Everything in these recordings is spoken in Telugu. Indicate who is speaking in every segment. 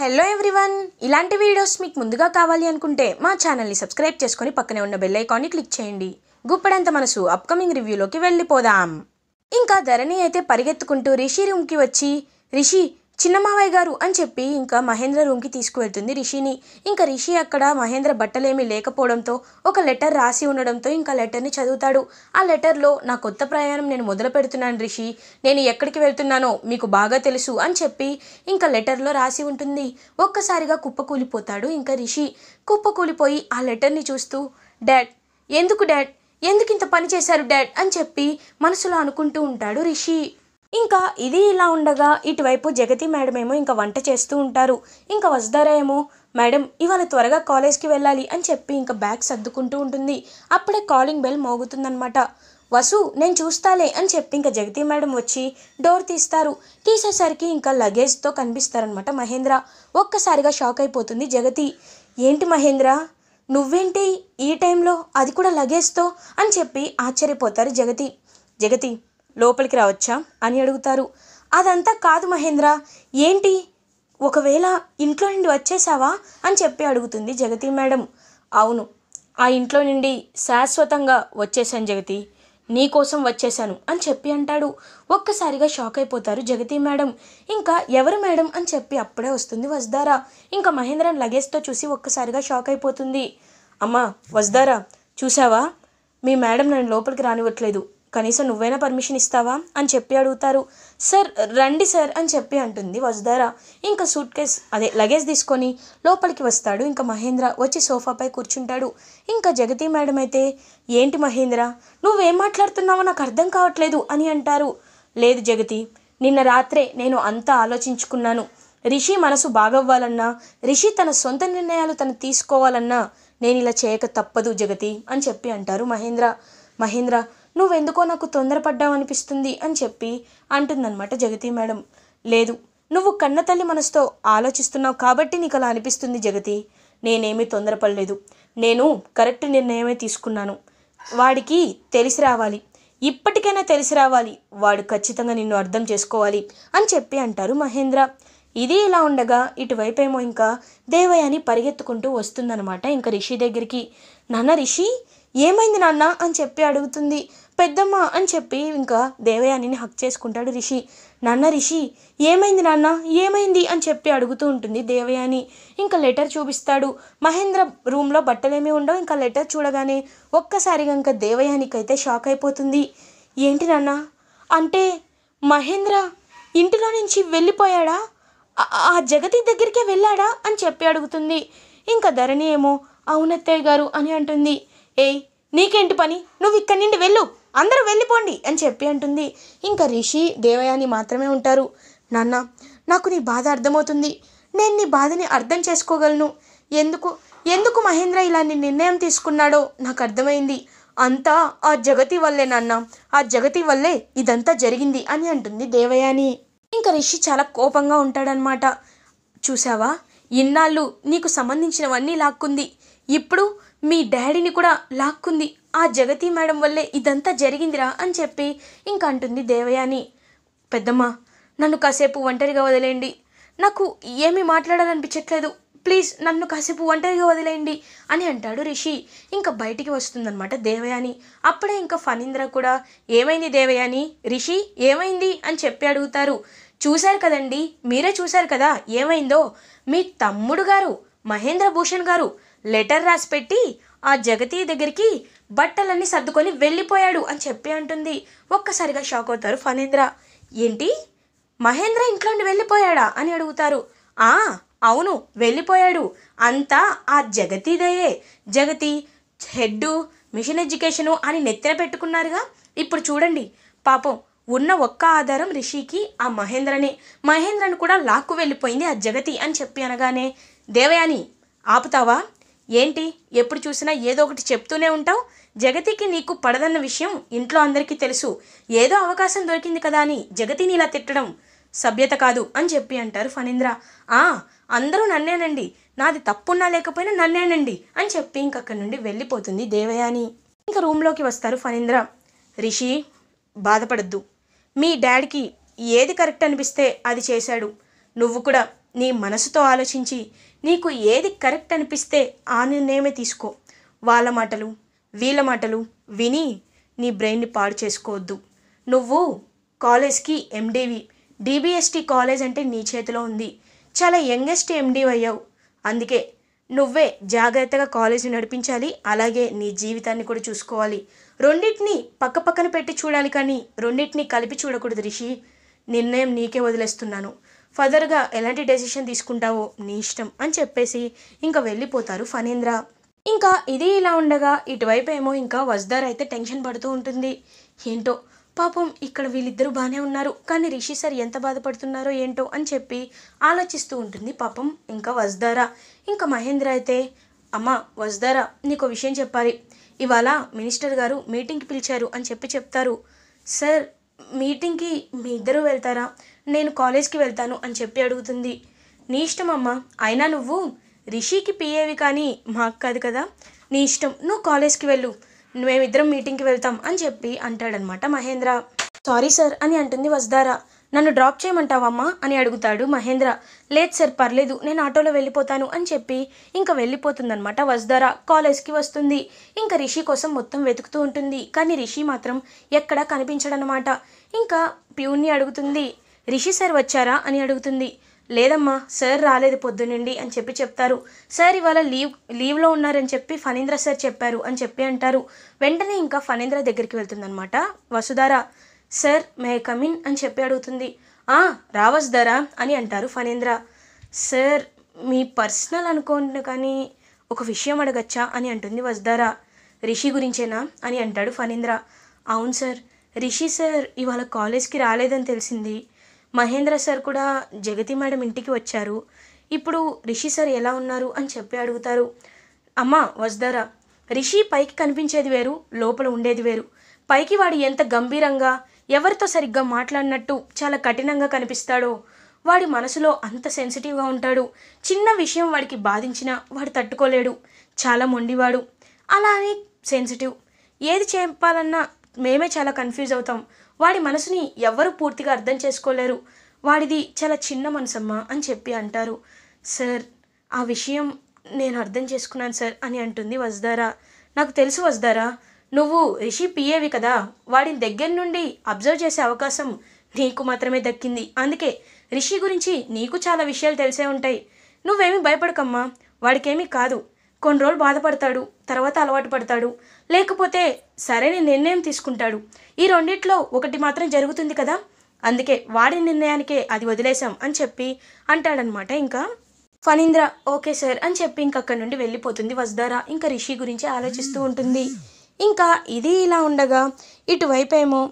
Speaker 1: హలో ఎవ్రీవన్ ఇలాంటి వీడియోస్ మీకు ముందుగా కావాలి అనుకుంటే మా ఛానల్ని సబ్స్క్రైబ్ చేసుకొని పక్కనే ఉన్న బెల్ ఐకాన్ని క్లిక్ చేయండి గుప్పడంత మనసు అప్కమింగ్ రివ్యూలోకి వెళ్ళిపోదాం ఇంకా ధరణి అయితే పరిగెత్తుకుంటూ రిషి రూమ్కి వచ్చి రిషి చిన్న మావయ్య గారు అని చెప్పి ఇంకా మహేంద్ర రూమ్కి తీసుకువెళ్తుంది రిషిని ఇంకా రిషి అక్కడ మహేంద్ర బట్టలేమీ లేకపోవడంతో ఒక లెటర్ రాసి ఉండడంతో ఇంకా లెటర్ని చదువుతాడు ఆ లెటర్లో నా కొత్త ప్రయాణం నేను మొదలు పెడుతున్నాను రిషి నేను ఎక్కడికి వెళ్తున్నానో మీకు బాగా తెలుసు అని చెప్పి ఇంకా లెటర్లో రాసి ఉంటుంది ఒక్కసారిగా కుప్పకూలిపోతాడు ఇంకా రిషి కుప్పకూలిపోయి ఆ లెటర్ని చూస్తూ డాడ్ ఎందుకు డాడ్ ఎందుకు ఇంత పని చేశారు డాడ్ అని చెప్పి మనసులో అనుకుంటూ ఉంటాడు రిషి ఇంకా ఇది ఇలా ఉండగా ఇటువైపు జగతి మేడం ఏమో ఇంకా వంట చేస్తూ ఉంటారు ఇంకా వస్తారా ఏమో మేడం ఇవాళ త్వరగా కాలేజ్కి వెళ్ళాలి అని చెప్పి ఇంకా బ్యాగ్ సర్దుకుంటూ ఉంటుంది అప్పుడే కాలింగ్ బెల్ మోగుతుందనమాట వసు నేను చూస్తాలే అని చెప్పి ఇంకా జగతి మేడం వచ్చి డోర్ తీస్తారు తీసేసరికి ఇంకా లగేజ్తో కనిపిస్తారనమాట మహేంద్ర ఒక్కసారిగా షాక్ అయిపోతుంది జగతి ఏంటి మహేంద్ర నువ్వేంటి ఈ టైంలో అది కూడా లగేజ్తో అని చెప్పి ఆశ్చర్యపోతారు జగతి జగతి లోపలికి రావచ్చా అని అడుగుతారు అదంతా కాదు మహేంద్ర ఏంటి ఒకవేళ ఇంట్లో నుండి వచ్చేసావా అని చెప్పి అడుగుతుంది జగతి మేడం అవును ఆ ఇంట్లో నుండి శాశ్వతంగా వచ్చేసాను జగతి నీకోసం వచ్చేశాను అని చెప్పి అంటాడు ఒక్కసారిగా షాక్ అయిపోతారు జగతి మేడం ఇంకా ఎవరు మేడం అని చెప్పి అప్పుడే వస్తుంది వజ్దారా ఇంకా మహేంద్రన్ లగేజ్తో చూసి ఒక్కసారిగా షాక్ అయిపోతుంది అమ్మా వజ్దారా చూసావా మీ మేడం నన్ను లోపలికి రానివ్వట్లేదు కనీసం నువ్వైనా పర్మిషన్ ఇస్తావా అని చెప్పి అడుగుతారు సార్ రండి సార్ అని చెప్పి అంటుంది వసుధారా ఇంకా సూట్ కేస్ అదే లగేజ్ తీసుకొని లోపలికి వస్తాడు ఇంకా మహేంద్ర వచ్చి సోఫాపై కూర్చుంటాడు ఇంకా జగతి మేడం అయితే ఏంటి మహేంద్ర నువ్వేం మాట్లాడుతున్నావో నాకు అర్థం కావట్లేదు అని అంటారు లేదు జగతి నిన్న రాత్రే నేను అంతా ఆలోచించుకున్నాను రిషి మనసు బాగవ్వాలన్నా రిషి తన సొంత నిర్ణయాలు తను తీసుకోవాలన్నా నేను ఇలా చేయక తప్పదు జగతి అని చెప్పి అంటారు మహేంద్ర మహేంద్ర నువ్వెందుకో నాకు తొందరపడ్డావు అనిపిస్తుంది అని చెప్పి అంటుందన్నమాట జగతి మేడం లేదు నువ్వు కన్నతల్లి మనసుతో ఆలోచిస్తున్నావు కాబట్టి నీకు అలా అనిపిస్తుంది జగతి నేనేమీ తొందరపడలేదు నేను కరెక్ట్ నిర్ణయమే తీసుకున్నాను వాడికి తెలిసి రావాలి ఇప్పటికైనా తెలిసి రావాలి వాడు ఖచ్చితంగా నిన్ను అర్థం చేసుకోవాలి అని చెప్పి అంటారు మహేంద్ర ఇది ఇలా ఉండగా ఇటువైపేమో ఇంకా దేవయాని పరిగెత్తుకుంటూ వస్తుందనమాట ఇంకా రిషి దగ్గరికి నాన్న రిషి ఏమైంది నాన్న అని చెప్పి అడుగుతుంది పెద్దమ్మ అని చెప్పి ఇంకా దేవయానిని హక్ చేసుకుంటాడు రిషి నాన్న రిషి ఏమైంది నాన్న ఏమైంది అని చెప్పి అడుగుతూ ఉంటుంది దేవయాని ఇంకా లెటర్ చూపిస్తాడు మహేంద్ర రూమ్లో బట్టలేమీ ఉండవు ఇంకా లెటర్ చూడగానే ఒక్కసారిగా ఇంకా దేవయానికి అయితే షాక్ అయిపోతుంది ఏంటి నాన్న అంటే మహేంద్ర ఇంటిలో నుంచి వెళ్ళిపోయాడా ఆ జగతి దగ్గరికే వెళ్ళాడా అని చెప్పి అడుగుతుంది ఇంకా ధరణి ఏమో అవునత్తయ్య గారు అని అంటుంది ఏయ్ నీకేంటి పని నువ్వు ఇక్కడి నుండి వెళ్ళు అందరూ వెళ్ళిపోండి అని చెప్పి అంటుంది ఇంకా రిషి దేవయాని మాత్రమే ఉంటారు నాన్న నాకు నీ బాధ అర్థమవుతుంది నేను నీ బాధని అర్థం చేసుకోగలను ఎందుకు ఎందుకు మహేంద్ర ఇలాంటి నిర్ణయం తీసుకున్నాడో నాకు అర్థమైంది అంతా ఆ జగతి వల్లే నాన్న ఆ జగతి వల్లే ఇదంతా జరిగింది అని అంటుంది దేవయాని ఇంకా రిషి చాలా కోపంగా ఉంటాడనమాట చూసావా ఇన్నాళ్ళు నీకు సంబంధించినవన్నీ లాక్కుంది ఇప్పుడు మీ డాడీని కూడా లాక్కుంది ఆ జగతి మేడం వల్లే ఇదంతా జరిగిందిరా అని చెప్పి ఇంకంటుంది దేవయాని పెద్దమ్మ నన్ను కాసేపు ఒంటరిగా వదిలేయండి నాకు ఏమీ మాట్లాడాలనిపించట్లేదు ప్లీజ్ నన్ను కాసేపు ఒంటరిగా వదిలేయండి అని అంటాడు రిషి ఇంకా బయటికి వస్తుందన్నమాట దేవయాని అప్పుడే ఇంకా ఫనీంద్ర కూడా ఏమైంది దేవయాని రిషి ఏమైంది అని చెప్పి అడుగుతారు చూశారు కదండి మీరే చూశారు కదా ఏమైందో మీ తమ్ముడు గారు మహేంద్ర భూషణ్ గారు లెటర్ రాసి పెట్టి ఆ జగతి దగ్గరికి బట్టలన్నీ సర్దుకొని వెళ్ళిపోయాడు అని చెప్పి అంటుంది ఒక్కసారిగా షాక్ అవుతారు ఫణేంద్ర ఏంటి మహేంద్ర ఇంట్లో వెళ్ళిపోయాడా అని అడుగుతారు ఆ అవును వెళ్ళిపోయాడు అంతా ఆ జగతిదయే జగతి హెడ్ మిషన్ ఎడ్యుకేషను అని నెత్తిన పెట్టుకున్నారుగా ఇప్పుడు చూడండి పాపం ఉన్న ఒక్క ఆధారం రిషికి ఆ మహేంద్రనే మహేంద్రను కూడా లాక్కు వెళ్ళిపోయింది ఆ జగతి అని చెప్పి అనగానే దేవయాని ఆపుతావా ఏంటి ఎప్పుడు చూసినా ఏదో ఒకటి చెప్తూనే ఉంటావు జగతికి నీకు పడదన్న విషయం ఇంట్లో అందరికీ తెలుసు ఏదో అవకాశం దొరికింది కదా అని జగతిని ఇలా తిట్టడం సభ్యత కాదు అని చెప్పి అంటారు ఫణీంద్ర ఆ అందరూ నన్నేనండి నాది తప్పున్నా లేకపోయినా నన్నేనండి అని చెప్పి ఇంకక్కడి నుండి వెళ్ళిపోతుంది దేవయాని ఇంకా రూమ్లోకి వస్తారు ఫణీంద్ర రిషి బాధపడద్దు మీ డాడీకి ఏది కరెక్ట్ అనిపిస్తే అది చేశాడు నువ్వు కూడా నీ మనసుతో ఆలోచించి నీకు ఏది కరెక్ట్ అనిపిస్తే ఆ నిర్ణయమే తీసుకో వాళ్ళ మాటలు వీళ్ళ మాటలు విని నీ బ్రెయిన్ని పాడు చేసుకోవద్దు నువ్వు కాలేజ్కి ఎండీవి డిబిఎస్టి కాలేజ్ అంటే నీ చేతిలో ఉంది చాలా యంగెస్ట్ ఎండీ అయ్యావు అందుకే నువ్వే జాగ్రత్తగా కాలేజీని నడిపించాలి అలాగే నీ జీవితాన్ని కూడా చూసుకోవాలి రెండింటిని పక్క పక్కన పెట్టి చూడాలి కానీ రెండింటిని కలిపి చూడకూడదు రిషి నిర్ణయం నీకే వదిలేస్తున్నాను ఫర్దర్గా ఎలాంటి డెసిషన్ తీసుకుంటావో నీ ఇష్టం అని చెప్పేసి ఇంకా వెళ్ళిపోతారు ఫణేంద్ర ఇంకా ఇది ఇలా ఉండగా ఇటువైపు ఏమో ఇంకా వజ్దార్ అయితే టెన్షన్ పడుతూ ఉంటుంది ఏంటో పాపం ఇక్కడ వీళ్ళిద్దరూ బాగానే ఉన్నారు కానీ రిషి సార్ ఎంత బాధపడుతున్నారో ఏంటో అని చెప్పి ఆలోచిస్తూ ఉంటుంది పాపం ఇంకా వజ్దారా ఇంకా మహేంద్ర అయితే అమ్మ వజ్దారా నీకు విషయం చెప్పాలి ఇవాళ మినిస్టర్ గారు మీటింగ్కి పిలిచారు అని చెప్పి చెప్తారు సార్ మీటింగ్కి మీ ఇద్దరు వెళ్తారా నేను కాలేజ్కి వెళ్తాను అని చెప్పి అడుగుతుంది నీ ఇష్టం అమ్మ అయినా నువ్వు రిషికి పిఏవి కానీ మాకు కాదు కదా నీ ఇష్టం నువ్వు కాలేజ్కి వెళ్ళు మేమిద్దరం మీటింగ్కి వెళ్తాం అని చెప్పి అంటాడనమాట మహేంద్ర సారీ సార్ అని అంటుంది వజ్దారా నన్ను డ్రాప్ చేయమంటావమ్మా అని అడుగుతాడు మహేంద్ర లేదు సార్ పర్లేదు నేను ఆటోలో వెళ్ళిపోతాను అని చెప్పి ఇంకా వెళ్ళిపోతుందనమాట వజ్దారా కాలేజ్కి వస్తుంది ఇంకా రిషి కోసం మొత్తం వెతుకుతూ ఉంటుంది కానీ రిషి మాత్రం ఎక్కడా కనిపించడనమాట ఇంకా ప్యూన్ని అడుగుతుంది రిషి సార్ వచ్చారా అని అడుగుతుంది లేదమ్మా సార్ రాలేదు పొద్దునండి అని చెప్పి చెప్తారు సార్ ఇవాళ లీవ్ లీవ్లో ఉన్నారని చెప్పి ఫణీంద్ర సార్ చెప్పారు అని చెప్పి అంటారు వెంటనే ఇంకా ఫణీంద్ర దగ్గరికి వెళ్తుందనమాట వసుధార సార్ మే కమిన్ అని చెప్పి అడుగుతుంది ఆ రావసుధారా అని అంటారు ఫణీంద్ర సార్ మీ పర్సనల్ అనుకోండి కానీ ఒక విషయం అడగచ్చా అని అంటుంది వసుధార రిషి గురించేనా అని అంటాడు ఫణీంద్ర అవును సార్ రిషి సార్ ఇవాళ కాలేజ్కి రాలేదని తెలిసింది మహేంద్ర సార్ కూడా జగతి మేడం ఇంటికి వచ్చారు ఇప్పుడు రిషి సార్ ఎలా ఉన్నారు అని చెప్పి అడుగుతారు అమ్మా వస్తారా రిషి పైకి కనిపించేది వేరు లోపల ఉండేది వేరు పైకి వాడు ఎంత గంభీరంగా ఎవరితో సరిగ్గా మాట్లాడినట్టు చాలా కఠినంగా కనిపిస్తాడో వాడి మనసులో అంత సెన్సిటివ్గా ఉంటాడు చిన్న విషయం వాడికి బాధించినా వాడు తట్టుకోలేడు చాలా మొండివాడు అలా అని సెన్సిటివ్ ఏది చెప్పాలన్నా మేమే చాలా కన్ఫ్యూజ్ అవుతాం వాడి మనసుని ఎవరు పూర్తిగా అర్థం చేసుకోలేరు వాడిది చాలా చిన్న మనసమ్మా అని చెప్పి అంటారు సార్ ఆ విషయం నేను అర్థం చేసుకున్నాను సార్ అని అంటుంది వజదారా నాకు తెలుసు వజదారా నువ్వు రిషి పియేవి కదా వాడిని దగ్గర నుండి అబ్జర్వ్ చేసే అవకాశం నీకు మాత్రమే దక్కింది అందుకే రిషి గురించి నీకు చాలా విషయాలు తెలిసే ఉంటాయి నువ్వేమీ భయపడకమ్మా వాడికేమీ కాదు కొన్ని రోజులు బాధపడతాడు తర్వాత అలవాటు పడతాడు లేకపోతే సరైన నిర్ణయం తీసుకుంటాడు ఈ రెండిట్లో ఒకటి మాత్రం జరుగుతుంది కదా అందుకే వాడి నిర్ణయానికే అది వదిలేశాం అని చెప్పి అంటాడనమాట ఇంకా ఫణీంద్ర ఓకే సార్ అని చెప్పి ఇంకక్కడి నుండి వెళ్ళిపోతుంది వసుధారా ఇంకా రిషి గురించి ఆలోచిస్తూ ఉంటుంది ఇంకా ఇది ఇలా ఉండగా ఇటువైపు ఏమో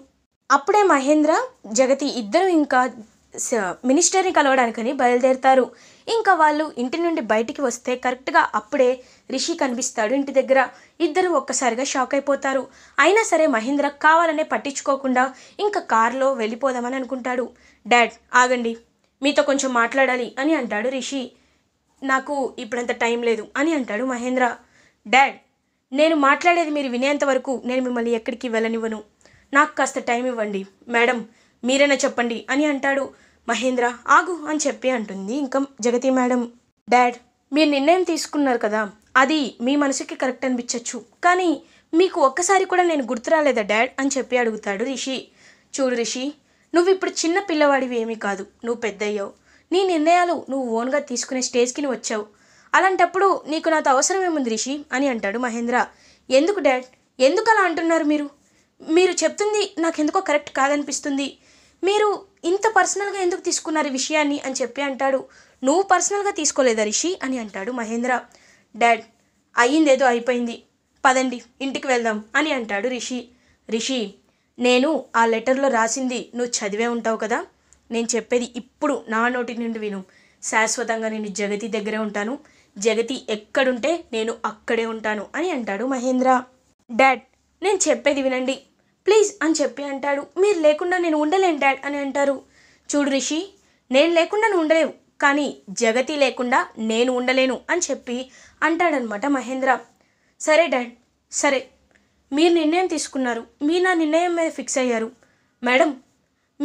Speaker 1: అప్పుడే మహేంద్ర జగతి ఇద్దరు ఇంకా మినిస్టర్ని కలవడానికని బయలుదేరుతారు ఇంకా వాళ్ళు ఇంటి నుండి బయటికి వస్తే కరెక్ట్గా అప్పుడే రిషి కనిపిస్తాడు ఇంటి దగ్గర ఇద్దరు ఒక్కసారిగా షాక్ అయిపోతారు అయినా సరే మహేంద్ర కావాలనే పట్టించుకోకుండా ఇంకా కారులో వెళ్ళిపోదామని అనుకుంటాడు డాడ్ ఆగండి మీతో కొంచెం మాట్లాడాలి అని అంటాడు రిషి నాకు ఇప్పుడంత టైం లేదు అని అంటాడు మహేంద్ర డాడ్ నేను మాట్లాడేది మీరు వినేంత వరకు నేను మిమ్మల్ని ఎక్కడికి వెళ్ళనివ్వను నాకు కాస్త టైం ఇవ్వండి మేడం మీరైనా చెప్పండి అని అంటాడు మహేంద్ర ఆగు అని చెప్పి అంటుంది ఇంకా జగతి మేడం డాడ్ మీరు నిర్ణయం తీసుకున్నారు కదా అది మీ మనసుకి కరెక్ట్ అనిపించవచ్చు కానీ మీకు ఒక్కసారి కూడా నేను గుర్తురాలేదా డాడ్ అని చెప్పి అడుగుతాడు రిషి చూడు రిషి నువ్వు ఇప్పుడు చిన్న పిల్లవాడివి ఏమీ కాదు నువ్వు పెద్దయ్యావు నీ నిర్ణయాలు నువ్వు ఓన్గా తీసుకునే స్టేజ్కి నువ్వు వచ్చావు అలాంటప్పుడు నీకు నాతో అవసరం ఏముంది రిషి అని అంటాడు మహేంద్ర ఎందుకు డాడ్ ఎందుకు అలా అంటున్నారు మీరు మీరు చెప్తుంది నాకెందుకో కరెక్ట్ కాదనిపిస్తుంది మీరు ఇంత పర్సనల్గా ఎందుకు తీసుకున్నారు ఈ విషయాన్ని అని చెప్పి అంటాడు నువ్వు పర్సనల్గా తీసుకోలేదా రిషి అని అంటాడు మహేంద్ర డాడ్ ఏదో అయిపోయింది పదండి ఇంటికి వెళ్దాం అని అంటాడు రిషి రిషి నేను ఆ లెటర్లో రాసింది నువ్వు చదివే ఉంటావు కదా నేను చెప్పేది ఇప్పుడు నా నోటి నుండి విను శాశ్వతంగా నేను జగతి దగ్గరే ఉంటాను జగతి ఎక్కడుంటే నేను అక్కడే ఉంటాను అని అంటాడు మహేంద్ర డాడ్ నేను చెప్పేది వినండి ప్లీజ్ అని చెప్పి అంటాడు మీరు లేకుండా నేను ఉండలేను డాడ్ అని అంటారు చూడు రిషి నేను లేకుండా ఉండలేవు కానీ జగతి లేకుండా నేను ఉండలేను అని చెప్పి అంటాడనమాట మహేంద్ర సరే డాడ్ సరే మీరు నిర్ణయం తీసుకున్నారు మీరు నా నిర్ణయం మీద ఫిక్స్ అయ్యారు మేడం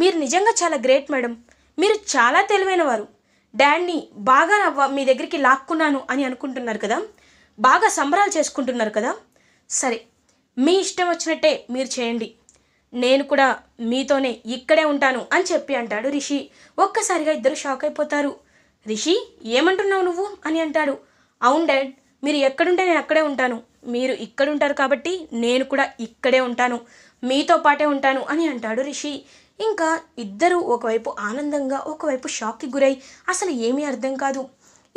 Speaker 1: మీరు నిజంగా చాలా గ్రేట్ మేడం మీరు చాలా తెలివైన వారు డాడ్ని బాగా నవ్వ మీ దగ్గరికి లాక్కున్నాను అని అనుకుంటున్నారు కదా బాగా సంబరాలు చేసుకుంటున్నారు కదా సరే మీ ఇష్టం వచ్చినట్టే మీరు చేయండి నేను కూడా మీతోనే ఇక్కడే ఉంటాను అని చెప్పి అంటాడు రిషి ఒక్కసారిగా ఇద్దరు షాక్ అయిపోతారు రిషి ఏమంటున్నావు నువ్వు అని అంటాడు అవును డాడ్ మీరు ఎక్కడుంటే నేను అక్కడే ఉంటాను మీరు ఇక్కడుంటారు కాబట్టి నేను కూడా ఇక్కడే ఉంటాను మీతో పాటే ఉంటాను అని అంటాడు రిషి ఇంకా ఇద్దరూ ఒకవైపు ఆనందంగా ఒకవైపు షాక్కి గురై అసలు ఏమీ అర్థం కాదు